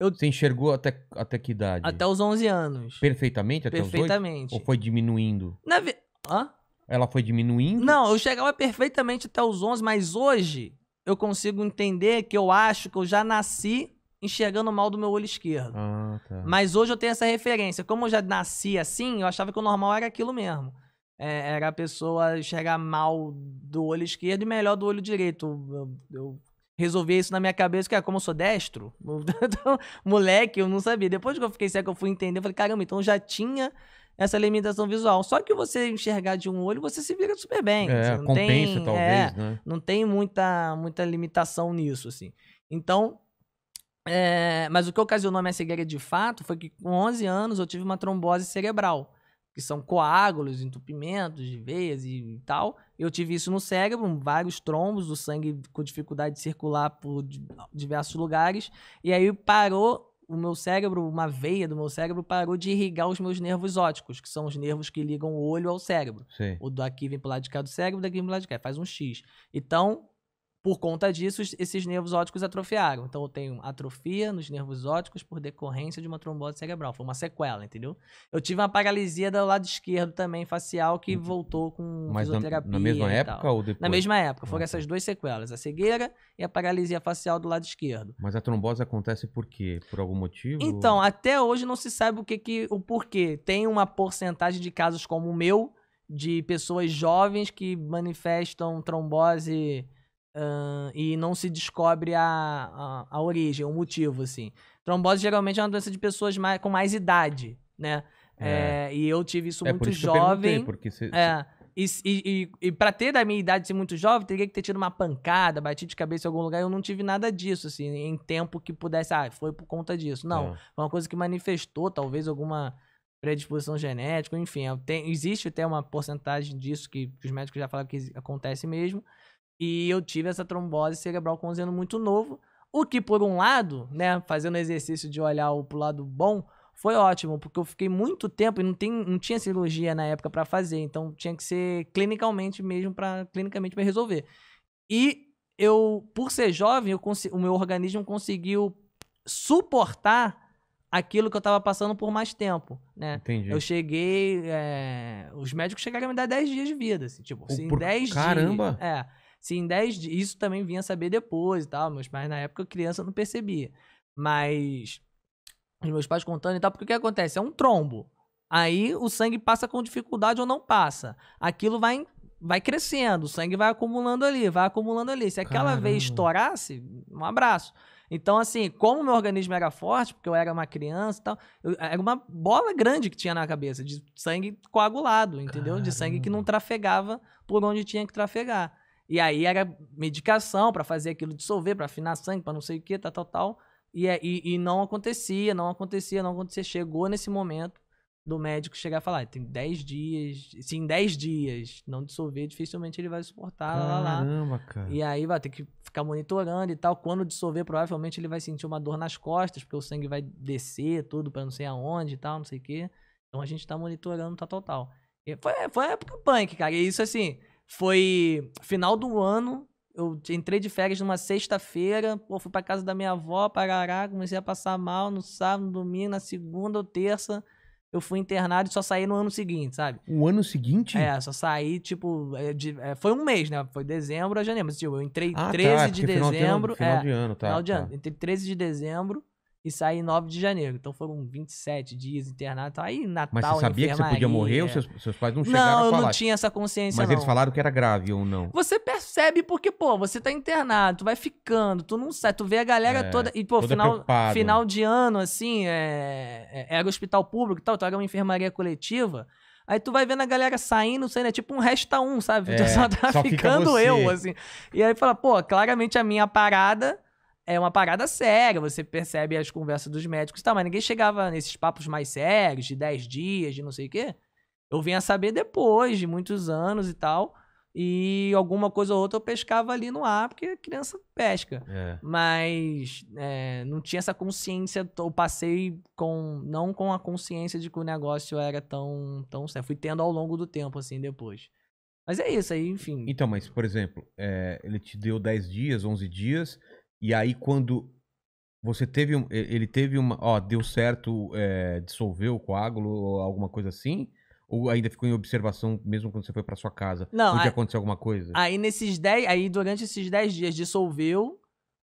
Eu... Você enxergou até, até que idade? Até os 11 anos. Perfeitamente até Perfeitamente. os 8? Ou foi diminuindo? Na vi... Hã? Ela foi diminuindo? Não, eu chegava perfeitamente até os 11, mas hoje eu consigo entender que eu acho que eu já nasci enxergando mal do meu olho esquerdo. Ah, tá. Mas hoje eu tenho essa referência. Como eu já nasci assim, eu achava que o normal era aquilo mesmo. É, era a pessoa enxergar mal do olho esquerdo e melhor do olho direito. Eu, eu resolver isso na minha cabeça, que é como eu sou destro, moleque, eu não sabia. Depois que eu fiquei cego, eu fui entender, eu falei, caramba, então já tinha essa limitação visual. Só que você enxergar de um olho, você se vira super bem. É, não compensa, tem, talvez, é, né? Não tem muita, muita limitação nisso, assim. Então, é, mas o que ocasionou a minha cegueira de fato foi que com 11 anos eu tive uma trombose cerebral que são coágulos, entupimentos de veias e tal. Eu tive isso no cérebro, vários trombos, o sangue com dificuldade de circular por diversos lugares. E aí parou o meu cérebro, uma veia do meu cérebro parou de irrigar os meus nervos óticos, que são os nervos que ligam o olho ao cérebro. Sim. O daqui vem pro lado de cá do cérebro, daqui vem pro lado de cá, faz um X. Então, por conta disso, esses nervos óticos atrofiaram. Então eu tenho atrofia nos nervos óticos por decorrência de uma trombose cerebral. Foi uma sequela, entendeu? Eu tive uma paralisia do lado esquerdo também, facial, que voltou com Mas fisioterapia. Na, na mesma época tal. Ah, ou depois? Na mesma época. Foram tá. essas duas sequelas, a cegueira e a paralisia facial do lado esquerdo. Mas a trombose acontece por quê? Por algum motivo? Então, até hoje não se sabe o que, que o porquê. Tem uma porcentagem de casos como o meu, de pessoas jovens que manifestam trombose Uh, e não se descobre a, a, a, origem, o motivo, assim. Trombose geralmente é uma doença de pessoas mais, com mais idade, né? É. É, e eu tive isso é, muito isso jovem. porque se, é, E, e, e, e para ter da minha idade ser muito jovem, teria que ter tido uma pancada, batido de cabeça em algum lugar. Eu não tive nada disso, assim, em tempo que pudesse. Ah, foi por conta disso. Não. É. Foi uma coisa que manifestou, talvez, alguma predisposição genética, enfim. Tem, existe até uma porcentagem disso que, que os médicos já falaram que acontece mesmo. E eu tive essa trombose cerebral com anos muito novo. O que, por um lado, né, fazendo exercício de olhar o pro lado bom, foi ótimo, porque eu fiquei muito tempo e não, tem, não tinha cirurgia na época para fazer, então tinha que ser clinicamente mesmo para clinicamente me resolver. E eu, por ser jovem, eu o meu organismo conseguiu suportar aquilo que eu estava passando por mais tempo, né? Entendi. Eu cheguei, é, os médicos chegaram a me dar 10 dias de vida, assim, tipo, assim, por... 10 Caramba! é, se em 10 dias. Isso também vinha saber depois e tal, meus pais na época criança não percebia. Mas. Os meus pais contando e tal, porque o que acontece? É um trombo. Aí o sangue passa com dificuldade ou não passa. Aquilo vai, vai crescendo, o sangue vai acumulando ali, vai acumulando ali. Se aquela Caramba. vez estourasse, um abraço. Então, assim, como meu organismo era forte, porque eu era uma criança e tal, eu, era uma bola grande que tinha na cabeça, de sangue coagulado, entendeu? Caramba. De sangue que não trafegava por onde tinha que trafegar. E aí era medicação para fazer aquilo dissolver, para afinar sangue, para não sei o que, tal, tal, tal. E, é, e, e, não acontecia, não acontecia, não acontecia. Chegou nesse momento do médico chegar e falar: ah, tem 10 dias, se em 10 dias não dissolver, dificilmente ele vai suportar. Caramba, lá, lá. cara. E aí vai ter que ficar monitorando e tal. Quando dissolver, provavelmente ele vai sentir uma dor nas costas, porque o sangue vai descer tudo para não sei aonde e tal, não sei o que Então a gente tá monitorando, tá tal Foi, foi a época punk, cara. E isso assim foi final do ano, eu entrei de férias numa sexta-feira, pô, fui pra casa da minha avó, Parará, comecei a passar mal no sábado, no domingo, na segunda ou terça. Eu fui internado e só saí no ano seguinte, sabe? O ano seguinte? É, só saí, tipo, é, de, é, foi um mês, né? Foi dezembro a janeiro. Mas, tipo, eu entrei ah, 13 tá, é de dezembro. Final de ano, final de ano tá, Final de tá. ano. Entrei 13 de dezembro e saí 9 de janeiro. Então foram 27 dias internado. Aí Natal, Mas você sabia que você podia morrer? Ou seus, seus pais não chegaram não, a falar? Não, eu não tinha essa consciência, Mas não. eles falaram que era grave ou não? Você percebe porque, pô, você tá internado, tu vai ficando, tu não sai, tu vê a galera é, toda... E, pô, toda final, final de ano, assim, é, é, é, era hospital público e tal, tu era uma enfermaria coletiva... Aí tu vai vendo a galera saindo, saindo, é tipo um resta um, sabe? É, só tá só ficando fica eu, assim. E aí fala, pô, claramente a minha parada é uma parada séria, você percebe as conversas dos médicos e tal mas ninguém chegava nesses papos mais sérios, de 10 dias, de não sei o quê. Eu vim a saber depois de muitos anos e tal. E alguma coisa ou outra eu pescava ali no ar, porque criança pesca. É. Mas é, não tinha essa consciência, eu passei com não com a consciência de que o negócio era tão, tão sério. Fui tendo ao longo do tempo, assim, depois. Mas é isso aí, enfim. Então, mas, por exemplo, é, ele te deu 10 dias, 11 dias, e aí quando você teve um, ele teve uma, ó, deu certo, é, dissolveu o coágulo alguma coisa assim? Ou ainda ficou em observação mesmo quando você foi para sua casa? Não. Podia aí, acontecer alguma coisa? Aí nesses 10, aí durante esses 10 dias dissolveu.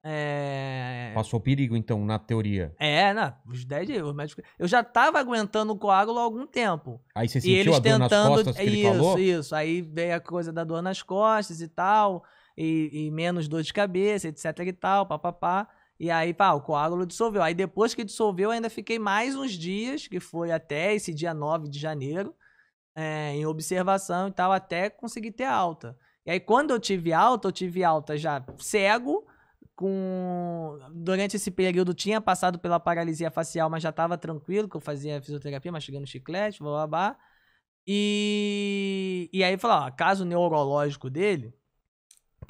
É... Passou perigo, então, na teoria. É, não, os 10 dias, os médicos... Eu já tava aguentando o coágulo há algum tempo. Aí você sentiu a dor tentando... nas costas que isso, ele falou? Isso, aí veio a coisa da dor nas costas e tal e, e menos dor de cabeça, etc e tal, papapá. E aí, pá, o coágulo dissolveu. Aí depois que dissolveu, ainda fiquei mais uns dias, que foi até esse dia 9 de janeiro, é, em observação e tal, até conseguir ter alta. E aí, quando eu tive alta, eu tive alta já cego, com. Durante esse período tinha passado pela paralisia facial, mas já estava tranquilo, que eu fazia fisioterapia, mastigando chiclete, blá blá blá. E, e aí falou, ó, caso neurológico dele,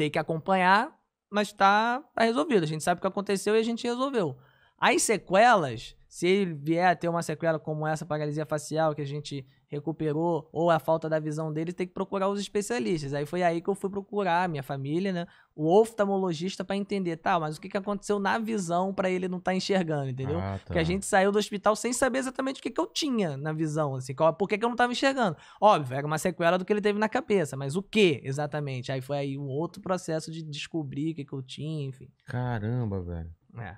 ter que acompanhar, mas tá, tá resolvido. A gente sabe o que aconteceu e a gente resolveu. As sequelas, se ele vier a ter uma sequela como essa paralisia facial que a gente recuperou ou a falta da visão dele, tem que procurar os especialistas. Aí foi aí que eu fui procurar minha família, né? O oftalmologista para entender, tá, mas o que, que aconteceu na visão para ele não estar tá enxergando, entendeu? Ah, tá. Porque a gente saiu do hospital sem saber exatamente o que, que eu tinha na visão, assim, qual, por que, que eu não estava enxergando. Óbvio, era uma sequela do que ele teve na cabeça, mas o que exatamente? Aí foi aí um outro processo de descobrir o que, que eu tinha, enfim. Caramba, velho. É.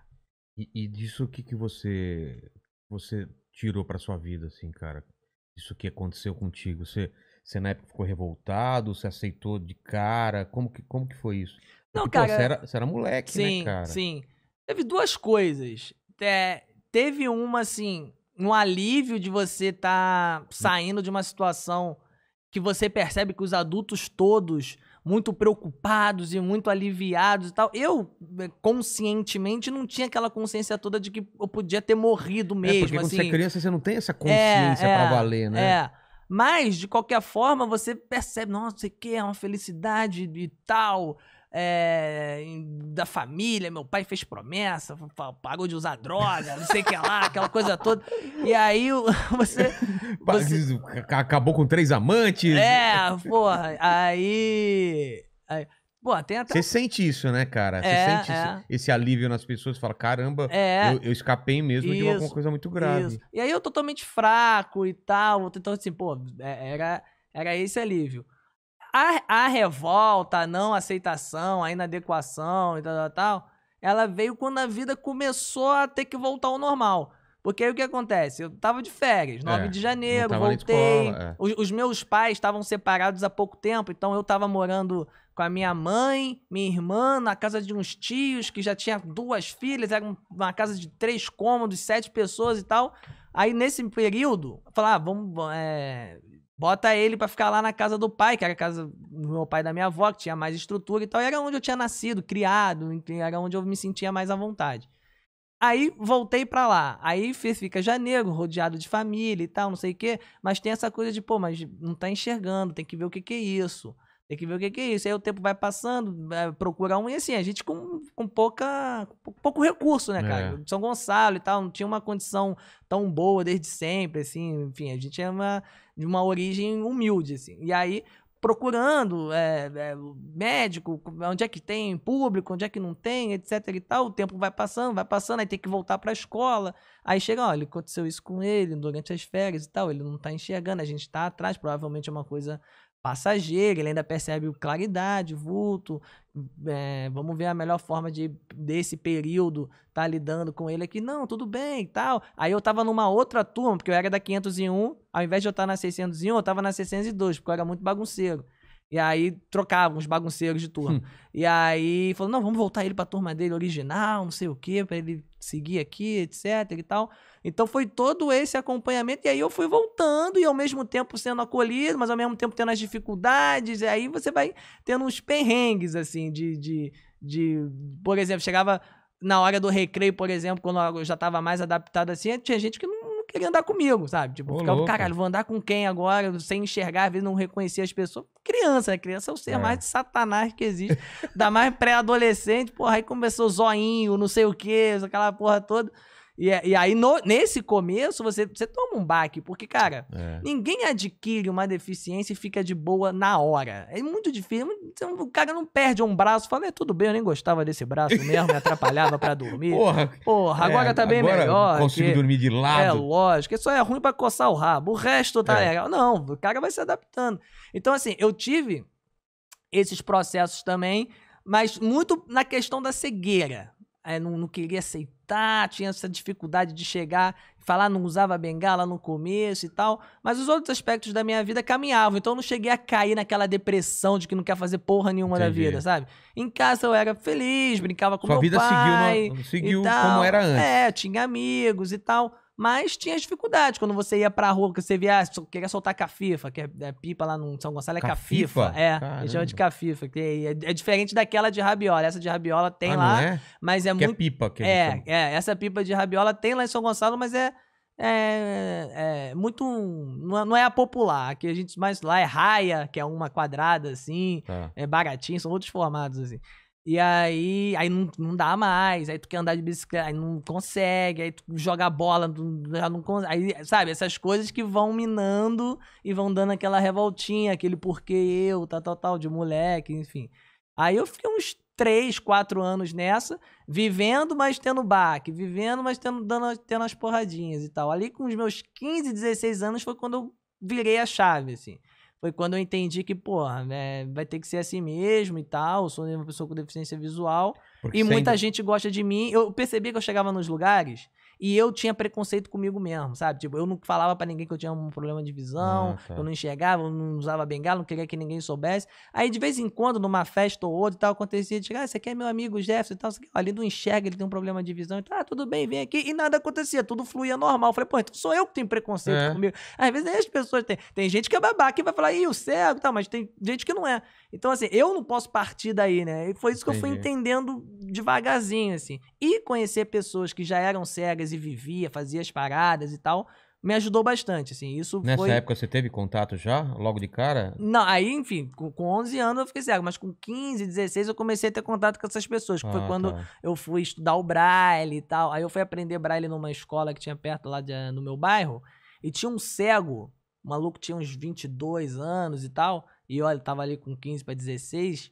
E, e disso o que, que você, você tirou para sua vida, assim, cara? isso que aconteceu contigo? Você, você na época ficou revoltado? Você aceitou de cara? Como que, como que foi isso? Não, Porque, cara. Pô, você, era, você era moleque, né, sim, né, cara? Sim. Teve duas coisas. É, teve uma, assim, um alívio de você estar tá hum. saindo de uma situação que você percebe que os adultos todos muito preocupados e muito aliviados e tal. Eu, eh, conscientemente, não tinha aquela consciência toda de que eu podia ter morrido mesmo. É, porque quando assim, você é assim. criança, você não tem essa é, consciência é, pra valer, né? É. Mas, de qualquer forma, você percebe, nossa, sei que é uma felicidade e tal é, da família, meu pai fez promessa, pagou de usar droga, não sei o que lá, aquela coisa toda. E aí você, você. Acabou com três amantes. É, porra. Aí. aí Pô, até... Você sente isso, né, cara? Você é, sente é. Esse, esse, alívio nas pessoas, fala, caramba, é. eu, eu, escapei mesmo isso, de alguma coisa muito grave. Isso. E aí eu totalmente fraco e tal, então assim, pô, é, era, era esse alívio a, a, revolta, a não aceitação, a inadequação e tal, tal, tal, ela veio quando a vida começou a ter que voltar ao normal. Porque aí o que acontece? Eu tava de férias, 9 é, de janeiro, voltei. Escola, é. os, os, meus pais estavam separados há pouco tempo, então eu tava morando com a minha mãe, minha irmã, na casa de uns tios que já tinha duas filhas, era uma casa de três cômodos, sete pessoas e tal. Aí nesse período, falar, ah, vamos. É, Bota ele para ficar lá na casa do pai, que era a casa do meu pai e da minha avó, que tinha mais estrutura e tal. E era onde eu tinha nascido, criado, era onde eu me sentia mais à vontade. Aí voltei para lá. Aí fica janeiro, rodeado de família e tal, não sei o quê. Mas tem essa coisa de, pô, mas não tá enxergando, tem que ver o que, que é isso. Tem que ver o que, que é isso. Aí o tempo vai passando, é, procura um. E assim, a gente com, com pouca, pouco recurso, né, cara? É. São Gonçalo e tal, não tinha uma condição tão boa desde sempre, assim. Enfim, a gente é uma, de uma origem humilde, assim. E aí, procurando é, é, médico, onde é que tem público, onde é que não tem, etc e tal. O tempo vai passando, vai passando, aí tem que voltar para a escola. Aí chega, olha, aconteceu isso com ele durante as férias e tal, ele não está enxergando, a gente está atrás, provavelmente é uma coisa passageira, ele ainda percebe claridade, vulto, é, vamos ver a melhor forma de desse período tá lidando com ele aqui. Não, tudo bem e tal. Aí eu tava numa outra turma, porque eu era da 501, ao invés de eu estar tá na 601, eu tava na 602, porque eu era muito bagunceiro. E aí trocavam os bagunceiros de turma. Hum. E aí falou: não, vamos voltar ele pra turma dele original, não sei o quê, pra ele seguir aqui, etc e tal. Então foi todo esse acompanhamento. E aí eu fui voltando e ao mesmo tempo sendo acolhido, mas ao mesmo tempo tendo as dificuldades. E aí você vai tendo uns perrengues, assim, de. de, de por exemplo, chegava na hora do recreio, por exemplo, quando eu já estava mais adaptado assim, tinha gente que não queria andar comigo, sabe? Tipo, ficava, caralho, vou andar com quem agora? Sem enxergar, às vezes não reconhecer as pessoas. Criança, né? Criança é o ser é. mais de satanás que existe. da mais pré-adolescente, porra, aí começou zoinho, não sei o quê, aquela porra toda. E, é, e aí, no, nesse começo, você, você toma um baque, porque, cara, é. ninguém adquire uma deficiência e fica de boa na hora. É muito difícil. É o cara não perde um braço, fala, é tudo bem, eu nem gostava desse braço mesmo, me atrapalhava para dormir. Porra, Porra é, agora tá bem agora melhor. Consigo que, dormir de lado. É lógico, isso é ruim para coçar o rabo. O resto tá é. legal. Não, o cara vai se adaptando. Então, assim, eu tive esses processos também, mas muito na questão da cegueira é, não, não, queria aceitar, tinha essa dificuldade de chegar, falar, não usava bengala no começo e tal. Mas os outros aspectos da minha vida caminhavam, então eu não cheguei a cair naquela depressão de que não quer fazer porra nenhuma Entendi. da vida, sabe? Em casa eu era feliz, brincava com Sua meu pai. Sua vida seguiu, no, seguiu como era antes. É, tinha amigos e tal. Mas tinha dificuldade Quando você ia pra rua, que você via, ah, queria soltar cafifa, que é, é pipa lá no São Gonçalo, é cafifa. É, eles chamam de cafifa. Que é, é, diferente daquela de rabiola. Essa de rabiola tem ah, lá, é? mas é que é muito... é pipa. Que é, é, essa pipa de rabiola tem lá em São Gonçalo, mas é... É, é, muito. É, não é, a popular. Aqui a gente mais lá é raia, que é uma quadrada assim, é, é baratinho, são outros formatos assim. E aí, aí não, não dá mais, aí tu quer andar de bicicleta, aí não consegue, aí tu joga bola, já não consegue. Aí, sabe, essas coisas que vão minando e vão dando aquela revoltinha, aquele porquê eu, tal, tal, tal, de moleque, enfim. Aí eu fiquei uns três, quatro anos nessa, vivendo, mas tendo baque, vivendo, mas tendo, dando, tendo as porradinhas e tal. Ali com os meus 15, 16 anos foi quando eu virei a chave, assim foi quando eu entendi que, porra, né, vai ter que ser assim mesmo e tal. Eu sou uma pessoa com deficiência visual. Porque e muita gente gosta de mim. Eu percebi que eu chegava nos lugares e eu tinha preconceito comigo mesmo, sabe? Tipo, eu não falava para ninguém que eu tinha um problema de visão, ah, tá. eu não enxergava, eu não usava bengala, não queria que ninguém soubesse. Aí, de vez em quando, numa festa ou outra e tal, acontecia de chegar, ah, esse aqui é meu amigo Jefferson e tal, ali não enxerga, ele tem um problema de visão. E tal, ah, tudo bem, vem aqui. E nada acontecia, tudo fluía normal. Eu falei, pô, então sou eu que tenho preconceito é. comigo. Às vezes as pessoas têm. Tem gente que é babaca que vai falar, ih, o cego e tal, mas tem gente que não é. Então, assim, eu não posso partir daí, né? E foi isso Entendi. que eu fui entendendo devagarzinho, assim. E conhecer pessoas que já eram cegas e vivia, fazia as paradas e tal me ajudou bastante, assim, isso Nessa foi... época você teve contato já, logo de cara? Não, aí, enfim, com, com 11 anos eu fiquei cego, mas com 15, 16 eu comecei a ter contato com essas pessoas, que ah, foi quando tá. eu fui estudar o Braille e tal, aí eu fui aprender Braille numa escola que tinha perto lá de, eh, no meu bairro, e tinha um cego, o maluco tinha uns 22 anos e tal, e olha, tava ali com 15 para 16,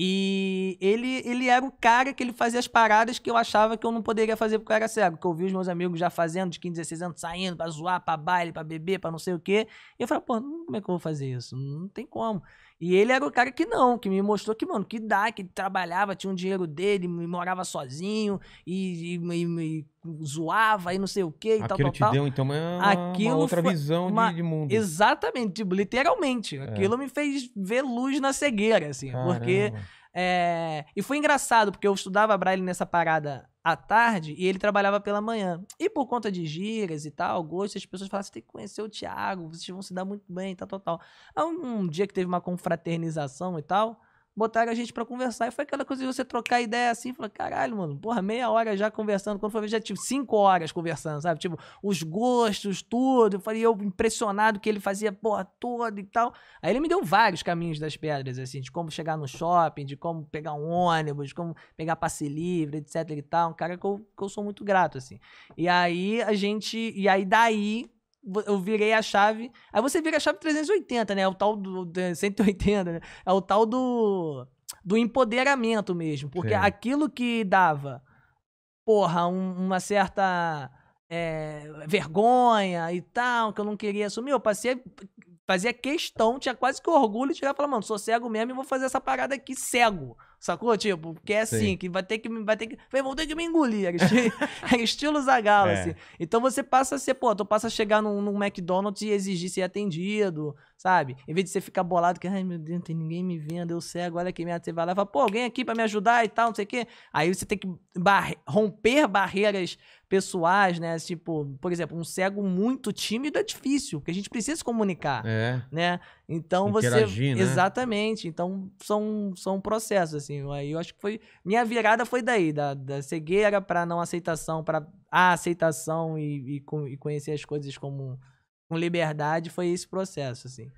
e ele, ele era o cara que ele fazia as paradas que eu achava que eu não poderia fazer porque eu era cego. Que eu vi os meus amigos já fazendo, de 15, 16 anos, saindo pra zoar, pra baile, pra beber, pra não sei o quê. E eu falei, pô, como é que eu vou fazer isso? Não tem como. E ele era o cara que não, que me mostrou que, mano, que dá, que trabalhava, tinha um dinheiro dele, morava sozinho e, e, e, e zoava e não sei o que e tal, tal, te Deu, então, uma, aquilo uma outra visão uma, de, de, mundo. Exatamente, tipo, literalmente. É. Aquilo me fez ver luz na cegueira, assim. Caramba. Porque... É, e foi engraçado, porque eu estudava Braille nessa parada à tarde e ele trabalhava pela manhã. E por conta de gírias e tal, gosto, as pessoas falavam, você tem que conhecer o Thiago, vocês vão se dar muito bem, tal, tal, tal. um, um dia que teve uma confraternização e tal, botaram a gente para conversar. E foi aquela coisa de você trocar ideia assim, falar, caralho, mano, porra, meia hora já conversando. Quando foi ver, já tive cinco horas conversando, sabe? Tipo, os gostos, tudo. Eu falei, eu impressionado que ele fazia porra toda e tal. Aí ele me deu vários caminhos das pedras, assim, de como chegar no shopping, de como pegar um ônibus, de como pegar passe livre, etc e tal. Um cara que eu, que eu sou muito grato, assim. E aí a gente. E aí daí eu virei a chave. Aí você vira a chave 380, né? É o tal do. 180, né? É o tal do. Do empoderamento mesmo. Porque Sim. aquilo que dava, porra, um, uma certa. É, vergonha e tal, que eu não queria assumir. Eu passei, fazia questão, tinha quase que orgulho de chegar e falar, mano, sou cego mesmo e vou fazer essa parada aqui cego. Sacou? Tipo, porque é assim, Sim. que vai ter que, vai ter que, vão ter que me engolir. É, é estilo Zagalo, é. assim. Então você passa a ser, pô, tu passa a chegar num, num McDonald's e exigir ser atendido sabe? Em vez de você ficar bolado, que, ai meu Deus, não tem ninguém me vendo, eu cego, olha que merda, você vai lá e fala, pô, alguém aqui para me ajudar e tal, não sei o quê. Aí você tem que bar romper barreiras pessoais, né? Tipo, por exemplo, um cego muito tímido é difícil, porque a gente precisa se comunicar, é. né? Então Interagir, você né? exatamente. Então são são processos assim. Aí eu acho que foi minha virada foi daí, da, da cegueira para não aceitação, para a aceitação e, e, e conhecer as coisas como com liberdade foi esse processo, assim.